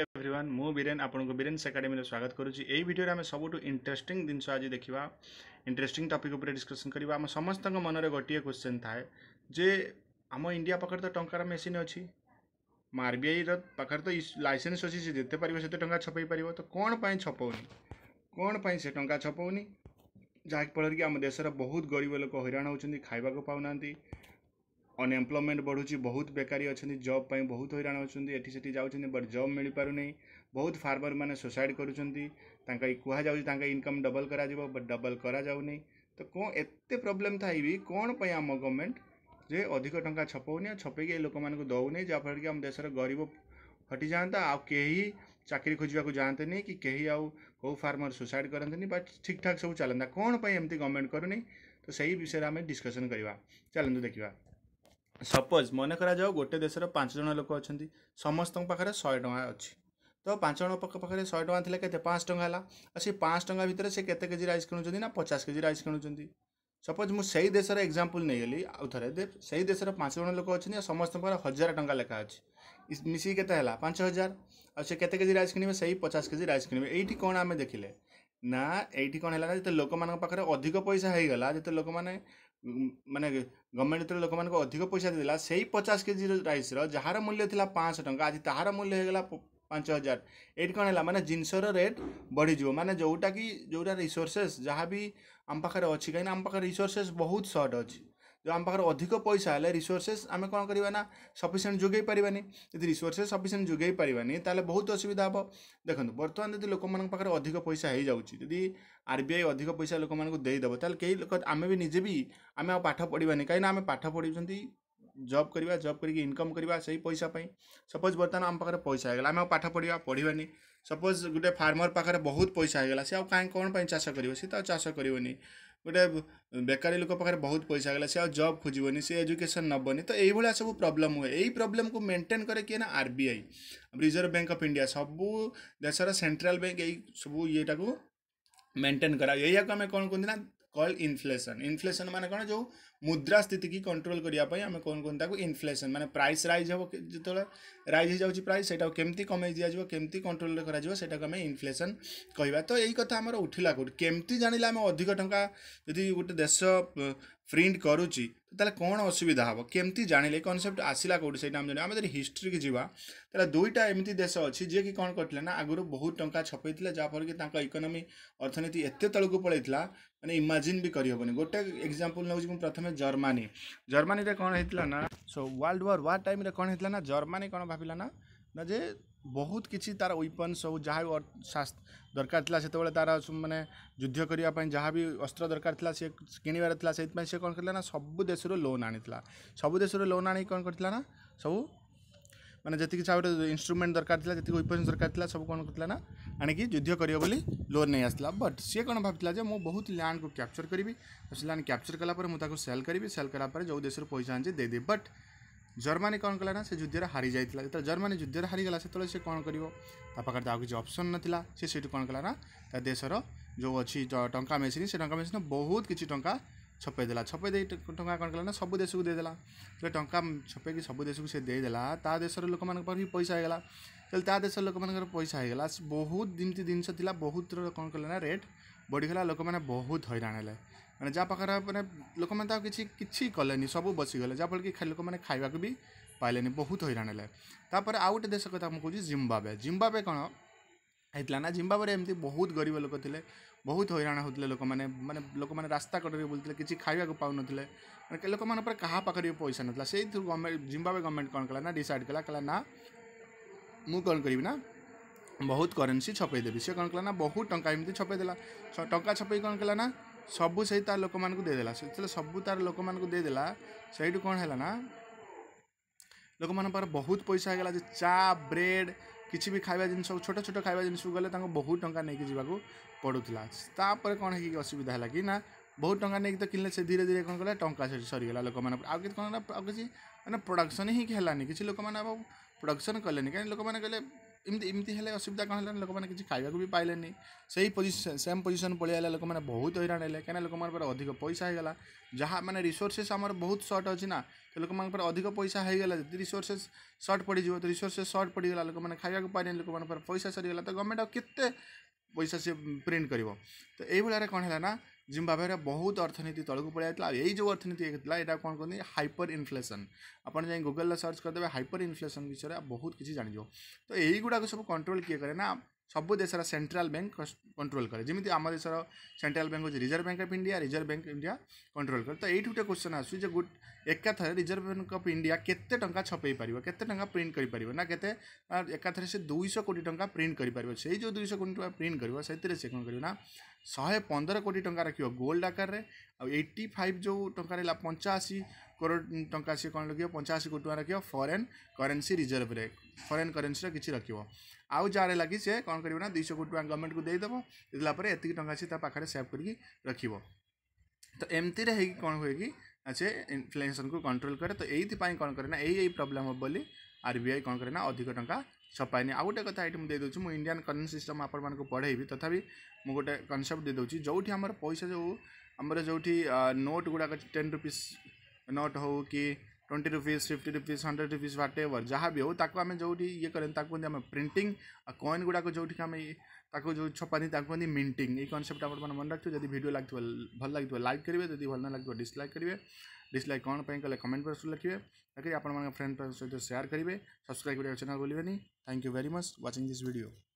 এভরিওয়াନ୍ ମୁଁ ବୀରେନ୍ ଆପଣଙ୍କୁ ବୀରେନ୍ସ ଏକାଡେମୀରେ ସ୍ୱାଗତ କରୁଛି ଏହି ଭିଡ଼ିଓରେ ଆମେ ସବୁଠୁ ଇଣ୍ଟରେଷ୍ଟିଂ ଜିନିଷ ଆଜି ଦେଖିବା ଇଣ୍ଟରେଷ୍ଟିଂ ଟପିକ୍ ଉପରେ ଡିସ୍କସନ୍ କରିବା ଆମ ସମସ୍ତଙ୍କ ମନରେ ଗୋଟିଏ କ୍ୱେଶ୍ଚନ୍ ଥାଏ ଯେ ଆମ ଇଣ୍ଡିଆ ପାଖରେ ତ ଟଙ୍କାର ମେସିନ୍ ଅଛି ଆର୍ବିଆଇର ପାଖରେ ତ ଲାଇସେନ୍ସ ଅଛି ସେ ଯେତେ ପାରିବ ସେତେ ଟଙ୍କା ଛପେଇ ପାରିବ ତ କ'ଣ ପାଇଁ ଛପଉନି କ'ଣ ପାଇଁ ସେ ଟଙ୍କା ଛପଉନି ଯାହାଫଳରେ କି ଆମ ଦେଶର ବହୁତ ଗରିବ ଲୋକ ହଇରାଣ ହେଉଛନ୍ତି ଖାଇବାକୁ ପାଉନାହାନ୍ତି अनएम्प्लयमेंट बढ़ुच्च बहुत बेकारी अच्छा जब पर बहुत हईराण होती एटी से बट जब मिल पार नहीं बहुत फार्मर मैंने सुसाइड कर इनकम डबल कर डबल कराऊन तो कौन एत प्रोब्लेम थ कौन पर आम गवर्नमेंट जे अधिक टाँचा छपाऊनि छपे लोक मूँ दौन जहाँफल कि आम देश गरीब हटि जाता आई चाकरी खोजा जाते नहीं कि आउ कौ फार्मर सुसाइड करते ठीक ठाक सब चलता कौन पर गवर्नमेंट करूनी तो सही विषय आम डिस्कसन करवा चलो देखा ସପୋଜ୍ ମନେ କରାଯାଉ ଗୋଟେ ଦେଶର ପାଞ୍ଚ ଜଣ ଲୋକ ଅଛନ୍ତି ସମସ୍ତଙ୍କ ପାଖରେ ଶହେ ଟଙ୍କା ଅଛି ତ ପାଞ୍ଚ ଜଣ ପାଖରେ ଶହେ ଟଙ୍କା ଥିଲେ କେତେ ପାଞ୍ଚ ଟଙ୍କା ହେଲା ଆଉ ସେ ପାଞ୍ଚ ଟଙ୍କା ଭିତରେ ସେ କେତେ କେଜି ରାଇସ୍ କିଣୁଛନ୍ତି ନା ପଚାଶ କେଜି ରାଇସ୍ କିଣୁଛନ୍ତି ସପୋଜ୍ ମୁଁ ସେଇ ଦେଶର ଏକ୍ଜାମ୍ପଲ୍ ନେଇଗଲି ଆଉ ଥରେ ସେଇ ଦେଶର ପାଞ୍ଚ ଜଣ ଲୋକ ଅଛନ୍ତି ଆଉ ସମସ୍ତଙ୍କ ପାଖରେ ହଜାର ଟଙ୍କା ଲେଖା ଅଛି ମିଶିକି କେତେ ହେଲା ପାଞ୍ଚ ହଜାର ଆଉ ସେ କେତେ କେଜି ରାଇସ୍ କିଣିବେ ସେଇ ପଚାଶ କେଜି ରାଇସ୍ କିଣିବେ ଏଇଠି କ'ଣ ଆମେ ଦେଖିଲେ ନା ଏଇଠି କ'ଣ ହେଲା ନା ଯେତେ ଲୋକମାନଙ୍କ ପାଖରେ ଅଧିକ ପଇସା ହେଇଗଲା ଯେତେ ଲୋକମାନେ ମାନେ ଗଭର୍ଣ୍ଣମେଣ୍ଟ ଯେତେବେଳେ ଲୋକମାନଙ୍କୁ ଅଧିକ ପଇସା ଦେଲା ସେଇ ପଚାଶ କେଜିର ରାଇସ୍ର ଯାହାର ମୂଲ୍ୟ ଥିଲା ପାଞ୍ଚଶହ ଟଙ୍କା ଆଜି ତାହାର ମୂଲ୍ୟ ହେଇଗଲା ପାଞ୍ଚ ହଜାର ଏଇଠି କ'ଣ ହେଲା ମାନେ ଜିନିଷର ରେଟ୍ ବଢ଼ିଯିବ ମାନେ ଯେଉଁଟାକି ଯେଉଁଟା ରିସୋର୍ସେସ୍ ଯାହା ବି ଆମ ପାଖରେ ଅଛି କାହିଁକିନା ଆମ ପାଖରେ ରିସୋର୍ସେସ୍ ବହୁତ ସର୍ଟ ଅଛି ଯେଉଁ ଆମ ପାଖରେ ଅଧିକ ପଇସା ହେଲେ ରିସୋର୍ସେସ୍ ଆମେ କ'ଣ କରିବା ନା ସଫିସିଏଣ୍ଟ ଯୋଗାଇ ପାରିବାନି ଯଦି ରିସୋର୍ସେସ୍ ସଫିସିଏଣ୍ଟ ଯୋଗାଇ ପାରିବାନି ତାହେଲେ ବହୁତ ଅସୁବିଧା ହେବ ଦେଖନ୍ତୁ ବର୍ତ୍ତମାନ ଯଦି ଲୋକମାନଙ୍କ ପାଖରେ ଅଧିକ ପଇସା ହେଇଯାଉଛି ଯଦି ଆର୍ ବି ଆଇ ଅଧିକ ପଇସା ଲୋକମାନଙ୍କୁ ଦେଇଦେବ ତାହେଲେ କେହି ଲୋକ ଆମେ ବି ନିଜେ ବି ଆମେ ଆଉ ପାଠ ପଢ଼ିବାନି କାହିଁକିନା ଆମେ ପାଠ ପଢ଼ିଛନ୍ତି ଜବ୍ କରିବା ଜବ୍ କରିକି ଇନକମ୍ କରିବା ସେଇ ପଇସା ପାଇଁ ସପୋଜ୍ ବର୍ତ୍ତମାନ ଆମ ପାଖରେ ପଇସା ହେଇଗଲା ଆମେ ଆଉ ପାଠ ପଢ଼ିବା ପଢ଼ିବାନି ସପୋଜ୍ ଗୋଟେ ଫାର୍ମର ପାଖରେ ବହୁତ ପଇସା ହେଇଗଲା ସେ ଆଉ କାହିଁ କ'ଣ ପାଇଁ ଚାଷ କରିବ ସେ ତ ଚାଷ କରିବନି ଗୋଟେ ବେକାରୀ ଲୋକ ପାଖରେ ବହୁତ ପଇସା ଗଲା ସେ ଆଉ ଜବ୍ ଖୋଜିବନି ସେ ଏଜୁକେସନ୍ ନେବନି ତ ଏଇଭଳିଆ ସବୁ ପ୍ରୋବ୍ଲେମ୍ ହୁଏ ଏଇ ପ୍ରୋବ୍ଲେମ୍କୁ ମେଣ୍ଟେନ୍ କରେ କିଏ ନା R B I Reserve Bank of India ସବୁ ଦେଶର ସେଣ୍ଟ୍ରାଲ୍ ବ୍ୟାଙ୍କ ଏଇ ସବୁ ଇଏଟାକୁ ମେଣ୍ଟେନ୍ କରା ଏଇଆକୁ ଆମେ କ'ଣ କୁହନ୍ତି ନା कल्ड इनफ्लेसन इनफ्लेसन मैंने कौन जो मुद्रास्थित की कंट्रोल करने आम कौन कौन ताको इनफ्लेसन मैंने प्राइस रईज हे जो रईज हो प्राइस से कमी कमे दीजिए कमी कंट्रोल करें इनफ्लेसन कह तो यही कथा आम उठिला कौट केमती जान आम अधिक टाँचा जदि गोटे देश प्रिंट करुच्ची तो कौन असुविधा हे केमती जाने कनसेप्ट आसला कौटी से आम जाना आम जब हिस्ट्री की जावा दुईटा एमती देश अच्छी जी कि कौन करते ना आगुरी बहुत टाँचा छपई जाफल कि इकोनोमी अर्थनीति एत तौक पलैला ମାନେ ଇମାଜିନ୍ ବି କରିହେବନି ଗୋଟେ ଏକ୍ଜାମ୍ପଲ୍ ନେଉଛି ମୁଁ ପ୍ରଥମେ ଜର୍ମାନୀ ଜର୍ମାନୀରେ କ'ଣ ହେଇଥିଲା ନା ସୋ ୱାର୍ଲଡ ୱାର୍ ୱାର୍ ଟାଇମ୍ରେ କ'ଣ ହେଇଥିଲା ନା ଜର୍ମାନୀ କ'ଣ ଭାବିଲା ନା ନା ଯେ ବହୁତ କିଛି ତା'ର ୱେପନ୍ ସବୁ ଯାହା ଦରକାର ଥିଲା ସେତେବେଳେ ତା'ର ମାନେ ଯୁଦ୍ଧ କରିବା ପାଇଁ ଯାହା ବି ଅସ୍ତ୍ର ଦରକାର ଥିଲା ସେ କିଣିବାର ଥିଲା ସେଇଥିପାଇଁ ସେ କ'ଣ କରିଥିଲା ନା ସବୁ ଦେଶରୁ ଲୋନ୍ ଆଣିଥିଲା ସବୁ ଦେଶରୁ ଲୋନ୍ ଆଣିକି କ'ଣ କରିଥିଲା ନା ସବୁ ମାନେ ଯେତିକି ହିସାବରେ ଇନ୍ଷ୍ଟ୍ରୁମେଣ୍ଟ ଦରକାର ଥିଲା ଯେତିକି ୱେପନ୍ସ ଦରକାର ଥିଲା ସବୁ କ'ଣ କରିଥିଲା ନା ଆଣିକି ଯୁଦ୍ଧ କରିବ ବୋଲି लोन नहीं आसला बट सी कौन भाला मुझे बहुत लैंड को कैप्चर करी से लैंड कैप्चर कालापर मुझे सेल करी सेल कालापर जो देश पैसा आज देदे बट जर्मानी कौन कला से युद्ध हारी जाता जो जर्मानी युद्ध हारी गला से कौन कराखे आज किसी अप्सन नाला सी से कौन कला देशर जो अच्छी टाँह मेसीन से टाँह मेसीन बहुत किसी टाँग छपेदे छपे टाँग कौन कला सब देश को देदेला टाँह छपे सब देश को सीदेला देशर लोक मैं भी पैसा होगा ତାହେଲେ ତା ଦେଶର ଲୋକମାନଙ୍କର ପଇସା ହେଇଗଲା ବହୁତ ଯେମିତି ଜିନିଷ ଥିଲା ବହୁତ କ'ଣ କଲେ ନା ରେଟ୍ ବଢ଼ିଗଲା ଲୋକମାନେ ବହୁତ ହଇରାଣ ହେଲେ ମାନେ ଯାହା ପାଖରେ ମାନେ ଲୋକମାନେ ତ ଆଉ କିଛି କିଛି କଲେନି ସବୁ ବସିଗଲେ ଯାହାଫଳରେ କି ଲୋକମାନେ ଖାଇବାକୁ ବି ପାଇଲେନି ବହୁତ ହଇରାଣ ହେଲେ ତାପରେ ଆଉ ଗୋଟେ ଦେଶ କଥା ମୁଁ କହୁଛି ଜିମ୍ବାବେ ଜିମ୍ବାବେ କ'ଣ ହେଇଥିଲା ନା ଜିମ୍ବାବରେ ଏମିତି ବହୁତ ଗରିବ ଲୋକ ଥିଲେ ବହୁତ ହଇରାଣ ହେଉଥିଲେ ଲୋକମାନେ ମାନେ ଲୋକମାନେ ରାସ୍ତା କଡ଼ରେ ବୁଲୁଥିଲେ କିଛି ଖାଇବାକୁ ପାଉନଥିଲେ ମାନେ ଲୋକମାନଙ୍କ ଉପରେ କାହା ପାଖରେ ବି ପଇସା ନଥିଲା ସେଇଥିରୁ ଗଭର୍ଣ୍ଣମେଣ୍ଟ ଜିମ୍ବାବେ ଗଭର୍ଣ୍ଣମେଣ୍ଟ କ'ଣ କଲା ନା ଡିସାଇଡ଼ କଲା କହିଲା ନା मुँह करी ना बहुत करेन्सी छपेदेवी सी कौन कला ना बहुत टाइम एमती छपेदेला टाँग छपे कौन कला ना सब से तार लोक मेदेला सब तार लोक मेदेला से कौन है ना लोक मन पर बहुत पैसा होगा चा ब्रेड किसी भी खावा जिन छोट छोट खाइबा जिन गले बहुत टाँचा नहीं जावाक पड़ूला तापर कौन है असुविधा है कि ना बहुत टाँचा नहीं तो किनले से धीरे धीरे कौन कला टाँचा सरगला लोक मैं आगे कौन आ किसी मैंने प्रडक्शन ही है कि लोक मैंने ପ୍ରଡକ୍ସନ୍ କଲେନି କାହିଁକି ଲୋକମାନେ କହିଲେ ଏମିତି ଏମିତି ହେଲେ ଅସୁବିଧା କ'ଣ ହେଲାନି ଲୋକମାନେ କିଛି ଖାଇବାକୁ ବି ପାଇଲେନି ସେଇ ପୋଜିସନ୍ ସେମ୍ ପୋଜିସନ୍ ପଳେଇ ଆସିଲା ଲୋକମାନେ ବହୁତ ହଇରାଣ ହେଲେ କାହିଁକିନା ଲୋକମାନଙ୍କ ପାଖରେ ଅଧିକ ପଇସା ହେଇଗଲା ଯାହା ମାନେ ରିସୋର୍ସେସ୍ ଆମର ବହୁତ ସର୍ଟ ଅଛି ନା ତ ଲୋକମାନଙ୍କ ପାଖରେ ଅଧିକ ପଇସା ହେଇଗଲା ଯଦି ରିସୋର୍ସେସ୍ ସର୍ଟ ପଡ଼ିଯିବ ତ ରିସୋର୍ସେସ୍ ସର୍ଟ ପଡ଼ିଗଲା ଲୋକମାନେ ଖାଇବାକୁ ପାଇଲେନି ଲୋକମାନଙ୍କ ପାଖରେ ପଇସା ସରିଗଲା ତ ଗଭର୍ଣ୍ଣମେଣ୍ଟ ଆଉ କେତେ ପଇସା ସିଏ ପ୍ରିଣ୍ଟ କରିବ ତ ଏଇଭଳିଆରେ କ'ଣ ହେଲା ନା ଜିମ୍ବାବେରେ ବହୁତ ଅର୍ଥନୀତି ତଳକୁ ପଳେଇ ଯାଇଥିଲା ଆଉ ଏଇ ଯେଉଁ ଅର୍ଥନୀତି ହେଇଥିଲା ଏଇଟା କ'ଣ କୁହନ୍ତି ହାଇପର ଇନଫ୍ଲେସନ୍ ଆପଣ ଯାଇ ଗୁଗଲ୍ରେ ସର୍ଚ୍ଚ କରିଦେବେ ହାଇପର ଇନଫ୍ଲେସନ୍ ବିଷୟରେ ବହୁତ କିଛି ଜାଣିଯିବ ତ ଏଇଗୁଡ଼ାକ ସବୁ କଣ୍ଟ୍ରୋଲ୍ କିଏ କରେ ନା সবো দেশৰ সেন্ট্ৰেল বেংক কন্ট্রোল কৰে যেনেতি আমেৰেশৰ সেন্ট্ৰেল বেংক জ Reserve Bank of India Reserve Bank India control কৰে ত এইটুটা কুৱেচন আছে যে গুড একতৰ রিজার্ভন অফ ইন্ডিয়া কতে টংকা ছপাই পৰিব কতে টংকা প্ৰিন্ট কৰি পৰিব না কতে একতৰৰ 200 কোটি টংকা প্ৰিন্ট কৰি পৰিব সেই যো 200 কোটি টংকা প্ৰিন্ট কৰিব সেইতৰ সেখন কৰিব না 115 কোটি টংকা ৰখিও গোল্ড আকাৰে আৰু 85 যো টংকা ৰেলা 85 करोड़ टाँचा सी कौन रखिए पंचाशी कोटी टाँग रखिए फरेन करेन्सी रिजर्वे फरेन करेन्सी कि रखे आउ जारे लगे सी कौन करना दुई कोटी टाँग गवर्नमेंट को देदेव देखापुर एतिक टाँचा सी पाखे सेव कर रख तो एमती कौन हुए कि से इनफ्लेसन को कंट्रोल कै तो यही कौन करे ना यही प्रोब्लेम हो बोली आर कौन करे ना अधिक टाँग छपाएनी आउ गोटे कथा ये मुझे देदेव मुझ इंडियान करेन्सी सिस्टम आपण पढ़े तथा मुझे गोटे कनसेप्टे जो आम पैसा जो आम जो नोट गुड़ाक टेन रुपीज नट हो कि twenty rupees fifty rupees hundred rupees whatever जहाँ भी होता आम जो ये करें ताको आम प्रिंटिंग कॉन गुड़ाक जो आम ताको जो छपानी ताको कहते मिंटिंग ये कनसेप्ट आप मन रखिए जब भिड लगे भल लगे लाइक करेंगे जब भल ना लगे डिसलाइक करेंगे डिसलाइक कौन कले कमेंट बक्स लिखे ताकि आप फ्रेंड सहित सेयार करेंगे सब्सक्राइब करेंगे चैनल भूलें thank you very much watching this video